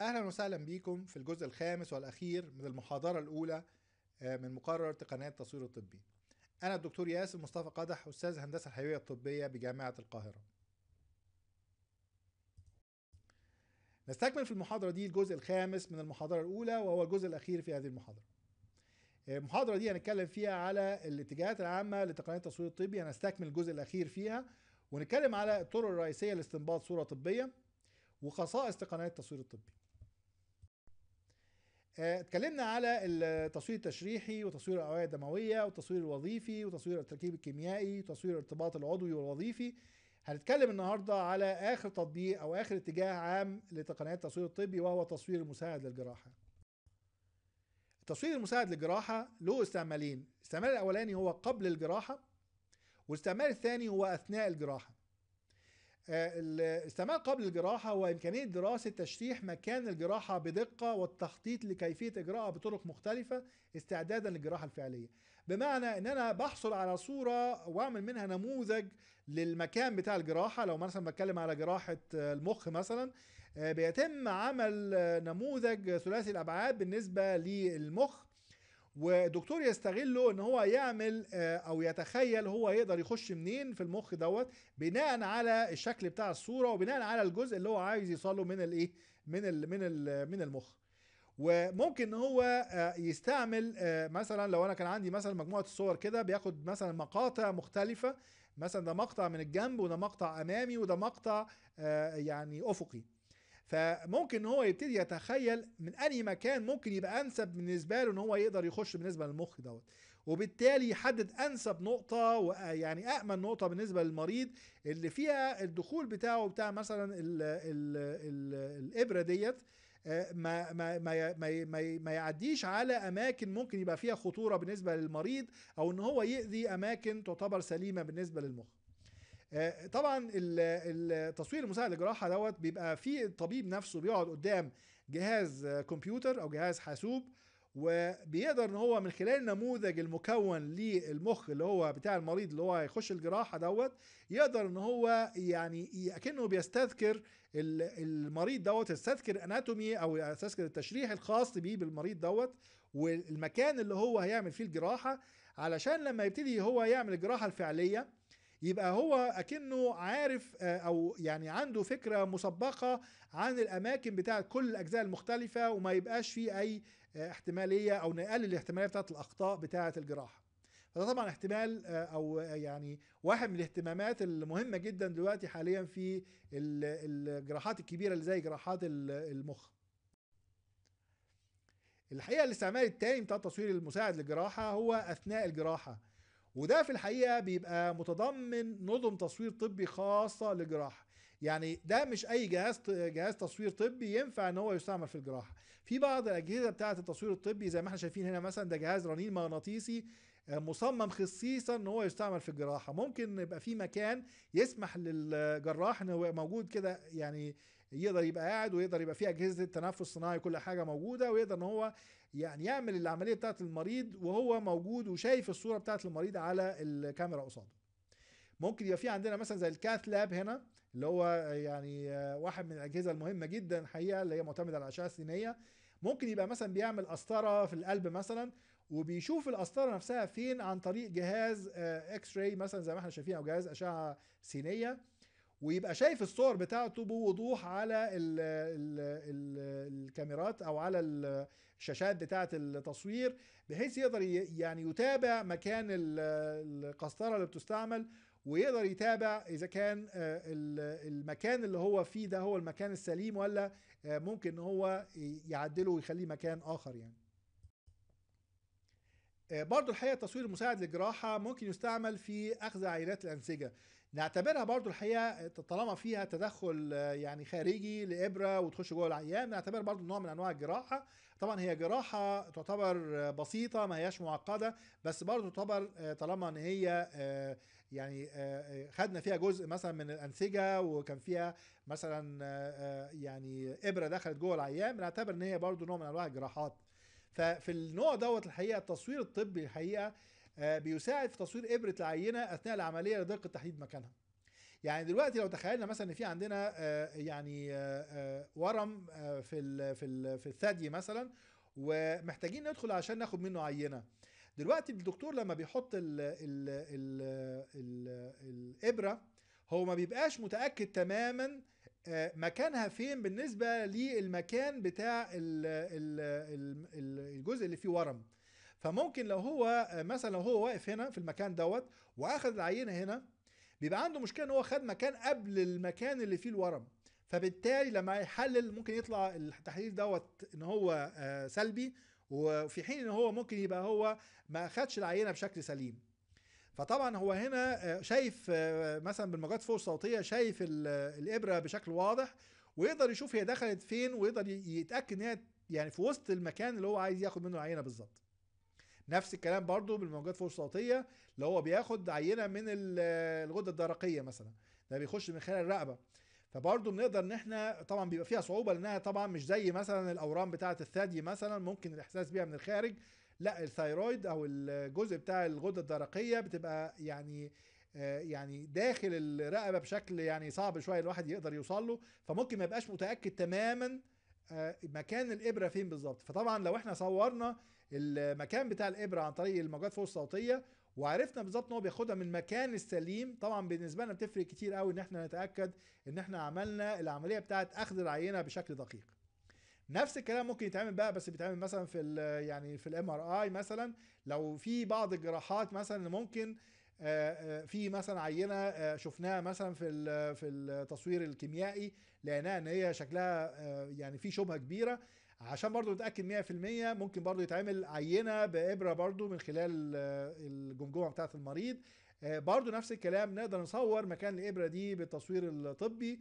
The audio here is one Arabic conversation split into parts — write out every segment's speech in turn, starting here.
اهلا وسهلا بيكم في الجزء الخامس والاخير من المحاضره الاولى آه، من مقرر تقنيات التصوير الطبي انا الدكتور ياسر مصطفى قدح استاذ هندسه الحيويه الطبيه بجامعه القاهره نستكمل في المحاضره دي الجزء الخامس من المحاضره الاولى وهو الجزء الاخير في هذه المحاضره آه، المحاضره دي هنتكلم فيها على الاتجاهات العامه لتقنيات التصوير الطبي هنستكمل الجزء الاخير فيها ونتكلم على الطرق الرئيسيه لاستنباط صوره طبيه وخصائص تقنيات التصوير الطبي آه، اتكلمنا على التصوير التشريحي وتصوير الاوعيه الدمويه والتصوير الوظيفي وتصوير التركيب الكيميائي وتصوير الارتباط العضوي والوظيفي هنتكلم النهارده على اخر تطبيق او اخر اتجاه عام لتقنيات التصوير الطبي وهو التصوير المساعد للجراحه التصوير المساعد للجراحه له استعمالين الاستعمال الاولاني هو قبل الجراحه والاستعمال الثاني هو اثناء الجراحه الاستعمال قبل الجراحة وإمكانية دراسة تشريح مكان الجراحة بدقة والتخطيط لكيفية إجراءها بطرق مختلفة استعدادا للجراحة الفعلية بمعنى أن أنا بحصل على صورة وأعمل منها نموذج للمكان بتاع الجراحة لو مثلا بتكلم على جراحة آه، المخ مثلا آه، بيتم عمل آه، نموذج ثلاثي الأبعاد بالنسبة للمخ ودكتور يستغله ان هو يعمل آه، او يتخيل هو يقدر يخش منين في المخ دوت بناء على الشكل بتاع الصوره وبناء على الجزء اللي هو عايز يوصله من الايه من الـ من الـ من المخ وممكن ان هو آه، يستعمل آه، مثلا لو انا كان عندي مثلا مجموعه الصور كده بياخد مثلا مقاطع مختلفه مثلا ده مقطع من الجنب وده مقطع امامي وده مقطع يعني افقي فممكن هو يبتدي يتخيل من أي مكان ممكن يبقى أنسب بالنسبة له إن هو يقدر يخش بالنسبة للمخ دوت وبالتالي يحدد أنسب نقطة ويعني أأمن نقطة بالنسبة للمريض اللي فيها الدخول بتاعه بتاع مثلا الـ الـ الـ الإبرة ديت آه، ما ما ما ما ما يعديش على اماكن ممكن يبقى فيها خطوره بالنسبه للمريض او ان هو يؤذي اماكن تعتبر سليمه بالنسبه للمخ آه، طبعا التصوير المساعد للجراحه دوت بيبقى فيه الطبيب نفسه بيقعد قدام جهاز كمبيوتر او جهاز حاسوب وبيقدر ان هو من خلال النموذج المكون للمخ اللي هو بتاع المريض اللي هو هيخش الجراحه دوت يقدر ان هو يعني اكنه بيستذكر المريض دوت يستذكر اناتومي او يستذكر التشريح الخاص بيه بالمريض دوت والمكان اللي هو هيعمل فيه الجراحه علشان لما يبتدي هو يعمل الجراحه الفعليه يبقى هو اكنه عارف آه، او يعني عنده فكره مسبقه عن الاماكن بتاعه كل الاجزاء المختلفه وما يبقاش فيه اي آه، احتماليه او نقلل الاحتماليه بتاعه الاخطاء بتاعه الجراحه فده طبعا احتمال آه، او يعني واحد من الاهتمامات المهمه جدا دلوقتي حاليا في الجراحات الكبيره اللي زي جراحات المخ الحقيقه الاستعمال التاني بتاع التصوير المساعد للجراحه هو اثناء الجراحه وده في الحقيقة بيبقى متضمن نظم تصوير طبي خاصة للجراحة يعني ده مش اي جهاز جهاز تصوير طبي ينفع ان هو يستعمل في الجراحه في بعض الاجهزه بتاعه التصوير الطبي زي ما احنا شايفين هنا مثلا ده جهاز رنين مغناطيسي آه، مصمم خصيصا ان هو يستعمل في الجراحه ممكن يبقى في مكان يسمح للجراح ان هو موجود كده يعني يقدر يبقى قاعد ويقدر يبقى فيه اجهزه تنفس صناعي كل حاجه موجوده ويقدر ان هو يعني يعمل العمليه بتاعه المريض وهو موجود وشايف الصوره بتاعه المريض على الكاميرا قصاده ممكن يبقى في عندنا مثلا زي الكاث لاب هنا اللي هو يعني واحد من الاجهزه المهمه جدا الحقيقه اللي هي معتمده على الاشعه السينيه ممكن يبقى مثلا بيعمل قسطره في القلب مثلا وبيشوف القسطره نفسها فين عن طريق جهاز اكس آه، راي مثلا زي ما احنا شايفين او جهاز اشعه سينيه ويبقى شايف الصور بتاعته بوضوح على ال ال ال الكاميرات او على الشاشات بتاعه التصوير بحيث يقدر يعني يتابع مكان القسطره اللي بتستعمل ويقدر يتابع اذا كان آه، المكان اللي هو فيه ده هو المكان السليم ولا آه، ممكن ان هو يعدله ويخليه مكان اخر يعني آه، برضو الحقيقة التصوير المساعد للجراحة ممكن يستعمل في أخذ عينات الأنسجة نعتبرها برضو الحقيقه طالما فيها تدخل يعني خارجي لابره وتخش جوه العيان نعتبرها برضو نوع من انواع الجراحه طبعا هي جراحه تعتبر بسيطه ما هياش معقده بس برضو تعتبر طالما ان هي يعني خدنا فيها جزء مثلا من الانسجه وكان فيها مثلا يعني ابره دخلت جوه العيان بنعتبر ان هي برضو نوع من انواع الجراحات ففي النوع دوت الحقيقه التصوير الطبي الحقيقه آه، بيساعد في تصوير ابره العينه اثناء العمليه لدقه تحديد مكانها يعني دلوقتي لو تخيلنا مثلا ان في عندنا آه، يعني آه، ورم في في في الثدي مثلا ومحتاجين ندخل عشان ناخد منه عينه دلوقتي الدكتور لما بيحط الـ الـ الـ الـ الابره هو ما بيبقاش متاكد تماما مكانها فين بالنسبه للمكان بتاع الجزء اللي فيه ورم فممكن لو هو مثلا لو هو واقف هنا في المكان دوت واخذ العينه هنا بيبقى عنده مشكله ان هو خد مكان قبل المكان اللي فيه الورم فبالتالي لما يحلل ممكن يطلع التحليل دوت ان هو آه، سلبي وفي حين ان هو ممكن يبقى هو ما اخدش العينه بشكل سليم فطبعا هو هنا آه، شايف آه، مثلا بالموجات فوق الصوتيه شايف الابره بشكل واضح ويقدر يشوف هي دخلت فين ويقدر يتاكد ان هي يعني في وسط المكان اللي هو عايز ياخد منه العينه بالظبط نفس الكلام برضو بالموجات فوق الصوتيه اللي هو بياخد عينه من الغده الدرقيه مثلا ده بيخش من خلال الرقبه فبرضه بنقدر ان احنا طبعا بيبقى فيها صعوبه لانها طبعا مش زي مثلا الاورام بتاعه الثدي مثلا ممكن الاحساس بيها من الخارج لا الثايرويد او الجزء بتاع الغده الدرقيه بتبقى يعني آه، يعني داخل الرقبه بشكل يعني صعب شويه الواحد يقدر يوصل له فممكن ما يبقاش متاكد تماما آه، مكان الابره فين بالظبط فطبعا لو احنا صورنا المكان بتاع الابره عن طريق الموجات فوق الصوتيه وعرفنا بالظبط ان هو بياخدها من المكان السليم طبعا بالنسبه لنا بتفرق كتير قوي ان احنا نتاكد ان احنا عملنا العمليه بتاعه اخذ العينه بشكل دقيق نفس الكلام ممكن يتعمل بقى بس بيتعمل مثلا في يعني في الام ار اي مثلا لو في بعض الجراحات مثلا ممكن آه، آه، في مثلا عينه آه، شفناها مثلا في في التصوير الكيميائي لقيناها ان هي شكلها يعني في شبهه كبيره عشان برضو نتاكد 100% ممكن برضو يتعمل عينه بابره برضو من خلال الجمجمه بتاعه المريض برضو نفس الكلام نقدر نصور مكان الابره دي بالتصوير الطبي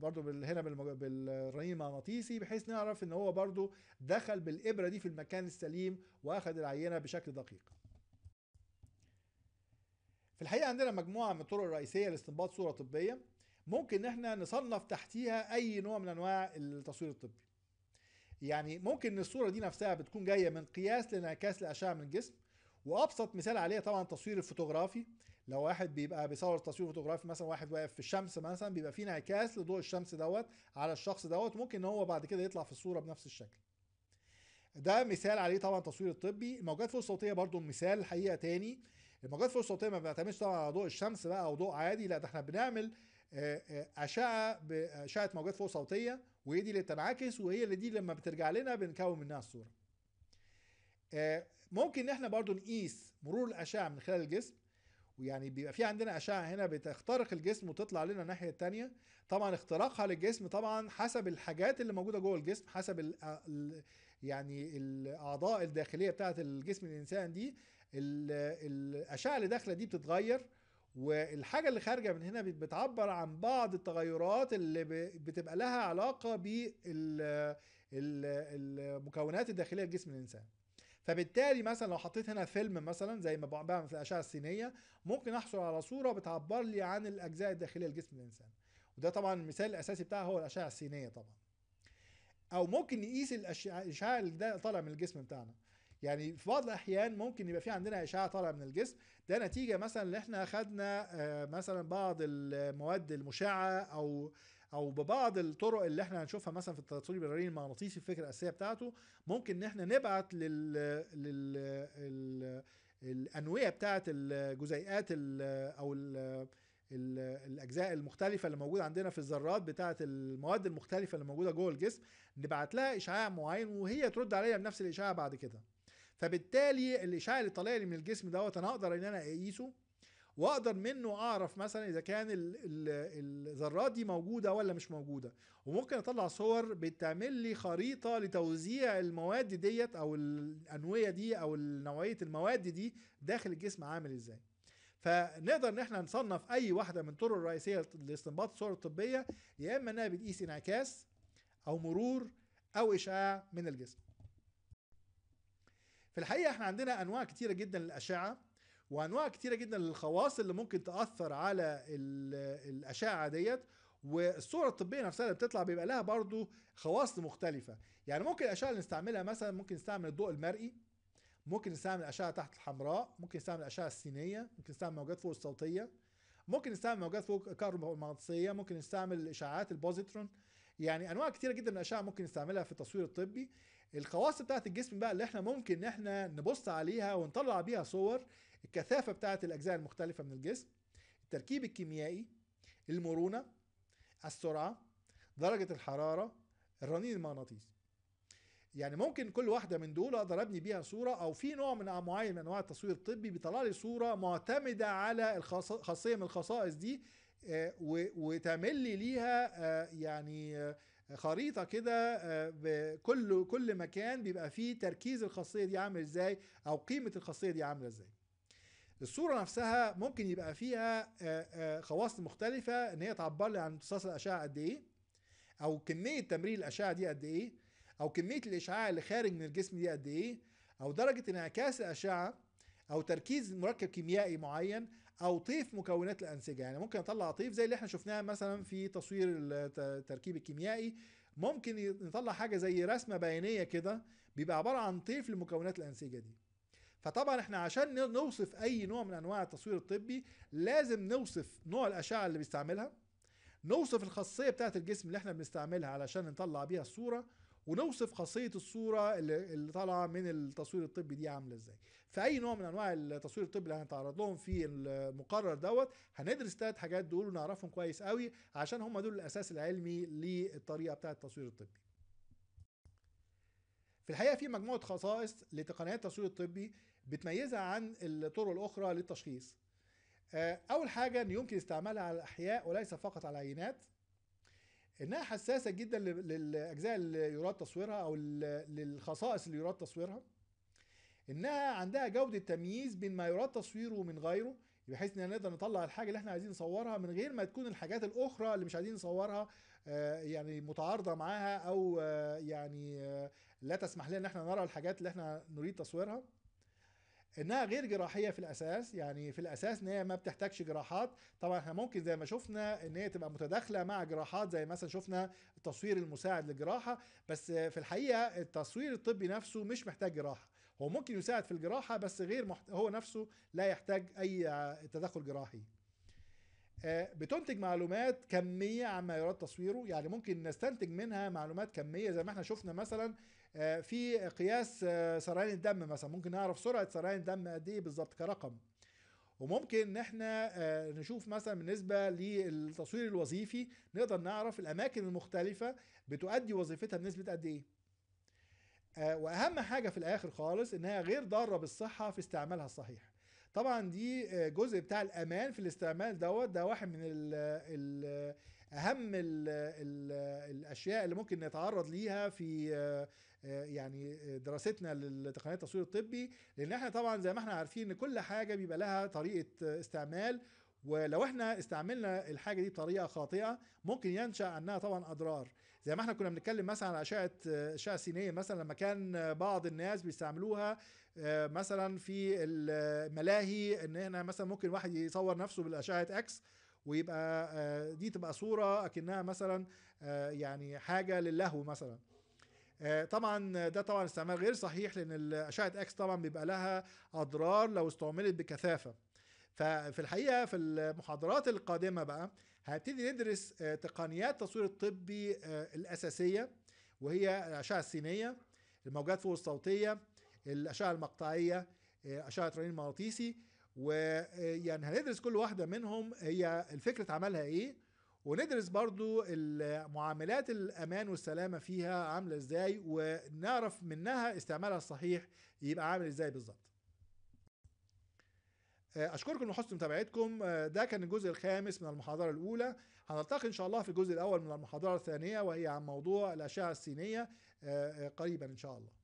برضو هنا بالرنين المغناطيسي بحيث نعرف ان هو برضو دخل بالابره دي في المكان السليم واخذ العينه بشكل دقيق في الحقيقه عندنا مجموعه من الطرق الرئيسيه لاستنباط صوره طبيه ممكن ان احنا نصنف تحتيها اي نوع من انواع التصوير الطبي يعني ممكن ان الصوره دي نفسها بتكون جايه من قياس لانعكاس لاشعه من الجسم وابسط مثال عليها طبعا التصوير الفوتوغرافي لو واحد بيبقى بيصور تصوير فوتوغرافي مثلا واحد واقف في الشمس مثلا بيبقى في انعكاس لضوء الشمس دوت على الشخص دوت ممكن ان هو بعد كده يطلع في الصوره بنفس الشكل ده مثال عليه طبعا التصوير الطبي الموجات فوق الصوتيه برضو مثال حقيقه تاني الموجات الصوتيه ما بنعتمدش طبعا على ضوء الشمس بقى او ضوء عادي لا ده احنا بنعمل اشعه باشعه موجات فوق صوتيه وهي دي اللي بتنعكس وهي اللي دي لما بترجع لنا بنكون منها الصوره ممكن ان احنا برضو نقيس مرور الاشعه من خلال الجسم ويعني بيبقى في عندنا اشعه هنا بتخترق الجسم وتطلع لنا الناحيه الثانيه طبعا اختراقها للجسم طبعا حسب الحاجات اللي موجوده جوه الجسم حسب الـ يعني الاعضاء الداخليه بتاعه الجسم الانسان دي الاشعه اللي داخله دي بتتغير والحاجه اللي خارجه من هنا بتعبر عن بعض التغيرات اللي بتبقى لها علاقه بالمكونات الداخليه لجسم الانسان فبالتالي مثلا لو حطيت هنا فيلم مثلا زي ما بعمل في الاشعه السينيه ممكن احصل على صوره بتعبر لي عن الاجزاء الداخليه لجسم الانسان وده طبعا المثال الاساسي بتاعها هو الاشعه السينيه طبعا او ممكن نقيس الاشعه اللي طالع من الجسم بتاعنا يعني في بعض الاحيان ممكن يبقى في عندنا اشعه طالعه من الجسم ده نتيجه مثلا ان احنا خدنا آه، مثلا بعض المواد المشعه او او ببعض الطرق اللي احنا هنشوفها مثلا في التصوير البراري المغناطيسي الفكره الاساسيه بتاعته ممكن ان احنا نبعت لل, لل... ال... الانويه بتاعه الجزيئات ال... او الـ الاجزاء المختلفه اللي موجوده عندنا في الذرات بتاعه المواد المختلفه اللي موجوده جوه الجسم نبعت لها اشعاع معين وهي ترد عليها بنفس الاشعاع بعد كده فبالتالي الاشعاع طالع لي من الجسم دوت انا اقدر ان انا اقيسه واقدر منه اعرف مثلا اذا كان الذرات دي موجوده ولا مش موجوده وممكن اطلع صور بتعمل لي خريطه لتوزيع المواد ديت او الانويه دي او نوعيه المواد دي داخل الجسم عامل ازاي فنقدر ان احنا نصنف اي واحده من الطرق الرئيسيه لاستنباط الصور الطبيه يا اما انها بتقيس انعكاس او مرور او اشعاع من الجسم في الحقيقه احنا عندنا انواع كتيره جدا للاشعه وانواع كتيره جدا للخواص اللي ممكن تاثر على الاشعه ديت والصوره الطبيه نفسها اللي بتطلع بيبقى لها برضو خواص مختلفه يعني ممكن الاشعه اللي نستعملها مثلا ممكن نستعمل الضوء المرئي ممكن نستعمل اشعه تحت الحمراء ممكن نستعمل الاشعه السينيه ممكن نستعمل موجات فوق الصوتيه ممكن نستعمل موجات فوق كهرومغناطيسيه ممكن نستعمل اشعاعات البوزيترون يعني انواع كتيره جدا من الاشعه ممكن نستعملها في التصوير الطبي الخواص بتاعت الجسم بقى اللي احنا ممكن ان احنا نبص عليها ونطلع بيها صور الكثافه بتاعت الاجزاء المختلفه من الجسم التركيب الكيميائي المرونه السرعه درجه الحراره الرنين المغناطيسي يعني ممكن كل واحده من دول اقدر ابني بيها صوره او في نوع من معين من انواع التصوير الطبي بيطلع لي صوره معتمده على خاصيه من الخصائص دي آه، وتعمل لي ليها آه، يعني آه، خريطه كده آه، بكل كل مكان بيبقى فيه تركيز الخاصيه دي عامل ازاي او قيمه الخاصيه دي عامله ازاي الصورة نفسها ممكن يبقى فيها آه، آه، خواص مختلفة ان هي تعبر لي عن امتصاص الاشعة قد ايه او كمية تمرير الاشعة دي قد ايه او كمية الاشعاع اللي خارج من الجسم دي قد ايه او درجة انعكاس الاشعة او تركيز مركب كيميائي معين او طيف مكونات الانسجه يعني ممكن اطلع طيف زي اللي احنا شفناها مثلا في تصوير التركيب الكيميائي ممكن نطلع حاجه زي رسمه بيانيه كده بيبقى عباره عن طيف لمكونات الانسجه دي فطبعا احنا عشان نوصف اي نوع من انواع التصوير الطبي لازم نوصف نوع الاشعه اللي بيستعملها نوصف الخاصيه بتاعه الجسم اللي احنا بنستعملها علشان نطلع بيها الصوره ونوصف خاصيه الصوره اللي, طالعه من التصوير الطبي دي عامله ازاي فاي نوع من انواع التصوير الطبي اللي هنتعرض لهم في المقرر دوت هندرس ثلاث حاجات دول ونعرفهم كويس قوي عشان هم دول الاساس العلمي للطريقه بتاعه التصوير الطبي في الحقيقه في مجموعه خصائص لتقنيات التصوير الطبي بتميزها عن الطرق الاخرى للتشخيص آه، اول حاجه ان يمكن استعمالها على الاحياء وليس فقط على العينات انها حساسه جدا للاجزاء اللي يراد تصويرها او للخصائص اللي يراد تصويرها انها عندها جوده تمييز بين ما يراد تصويره ومن غيره بحيث ان نقدر نطلع الحاجه اللي احنا عايزين نصورها من غير ما تكون الحاجات الاخرى اللي مش عايزين نصورها آه، يعني متعارضه معاها او آه، يعني آه، لا تسمح لنا ان احنا نرى الحاجات اللي احنا نريد تصويرها انها غير جراحيه في الاساس يعني في الاساس ان هي ما بتحتاجش جراحات طبعا احنا ممكن زي ما شفنا ان هي تبقى متداخله مع جراحات زي مثلا شفنا التصوير المساعد للجراحه بس في الحقيقه التصوير الطبي نفسه مش محتاج جراحه هو ممكن يساعد في الجراحه بس غير محت... هو نفسه لا يحتاج اي تدخل جراحي آه، بتنتج معلومات كميه عما يراد تصويره يعني ممكن نستنتج منها معلومات كميه زي ما احنا شفنا مثلا آه، في قياس آه، سريان الدم مثلا ممكن نعرف سرعه سريان الدم قد ايه بالظبط كرقم وممكن ان احنا نشوف مثلا بالنسبه للتصوير الوظيفي نقدر نعرف الاماكن المختلفه بتؤدي وظيفتها بنسبه قد ايه واهم حاجه في الاخر خالص انها غير ضاره بالصحه في استعمالها الصحيح طبعا دي آه، جزء بتاع الامان في الاستعمال دوت ده واحد من الـ الـ اهم الـ الـ الاشياء اللي ممكن نتعرض ليها في آه، آه، يعني دراستنا لتقنيات التصوير الطبي لان احنا طبعا زي ما احنا عارفين ان كل حاجه بيبقى لها طريقه استعمال ولو احنا استعملنا الحاجه دي بطريقه خاطئه ممكن ينشا عنها طبعا اضرار زي ما احنا كنا بنتكلم مثلا على اشعه اشعه سينيه مثلا لما كان بعض الناس بيستعملوها آه، مثلا في الملاهي ان هنا مثلا ممكن واحد يصور نفسه بالاشعه اكس ويبقى آه، دي تبقى صوره اكنها مثلا آه، يعني حاجه للهو مثلا طبعا ده طبعا استعمال غير صحيح لان اشعه اكس طبعا بيبقى لها اضرار لو استعملت بكثافه ففي الحقيقه في المحاضرات القادمه بقى هنبتدي ندرس آه، تقنيات التصوير الطبي آه، الاساسيه وهي الاشعه السينيه الموجات فوق الصوتيه الاشعه المقطعيه آه، اشعه الرنين المغناطيسي ويعني هندرس كل واحده منهم هي الفكره عملها ايه وندرس برضو معاملات الامان والسلامه فيها عامله ازاي ونعرف منها استعمالها الصحيح يبقى عامل ازاي بالظبط آه، اشكركم لحسن متابعتكم آه، ده كان الجزء الخامس من المحاضره الاولى هنلتقي ان شاء الله في الجزء الاول من المحاضره الثانيه وهي عن موضوع الاشعه السينيه آه، قريبا ان شاء الله